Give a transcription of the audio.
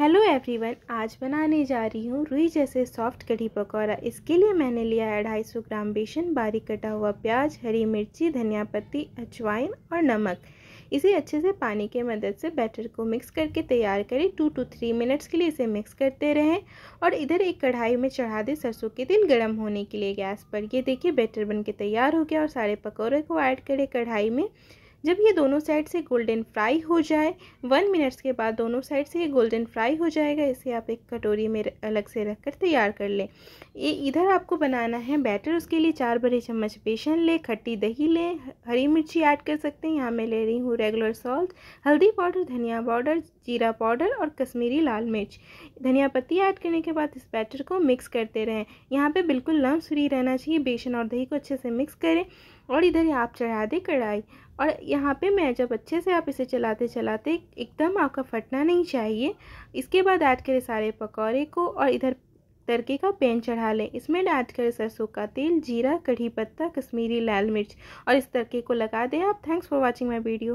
hello everyone आज बनाने जा रही हूँ रुई जैसे सॉफ्ट कढ़ी पकौड़ा इसके लिए मैंने लिया है ढाई सौ ग्राम बेसन बारीक कटा हुआ प्याज हरी मिर्ची धनिया पत्ती अजवाइन और नमक इसे अच्छे से पानी के मदद से बैटर को मिक्स करके तैयार करें टू टू थ्री मिनट्स के लिए इसे मिक्स करते रहें और इधर एक कढ़ाई में चढ़ा दें सरसों के तेल गर्म होने के लिए गैस पर ये देखिए बैटर बन के तैयार हो गया और सारे पकौड़े को ऐड करें कढ़ाई में जब ये दोनों साइड से गोल्डन फ्राई हो जाए वन मिनट्स के बाद दोनों साइड से ये गोल्डन फ्राई हो जाएगा इसे आप एक कटोरी में अलग से रख कर तैयार कर लें ये इधर आपको बनाना है बैटर उसके लिए चार बड़े चम्मच बेसन लें खट्टी दही लें हरी मिर्ची ऐड कर सकते हैं यहाँ मैं ले रही हूँ रेगुलर सॉल्ट हल्दी पाउडर धनिया पाउडर जीरा पाउडर और कश्मीरी लाल मिर्च धनिया पत्ती ऐड करने के बाद इस बैटर को मिक्स करते रहें यहाँ पर बिल्कुल लम्स फ्री रहना चाहिए बेसन और दही को अच्छे से मिक्स करें और इधर आप चढ़ा दें कढ़ाई और यहाँ पे मैं जब अच्छे से आप इसे चलाते चलाते एकदम आपका फटना नहीं चाहिए इसके बाद ऐड करें सारे पकौड़े को और इधर तड़के का पैन चढ़ा लें इसमें ऐड करें सरसों का तेल जीरा कढ़ी पत्ता कश्मीरी लाल मिर्च और इस तड़के को लगा दें आप thanks for watching my video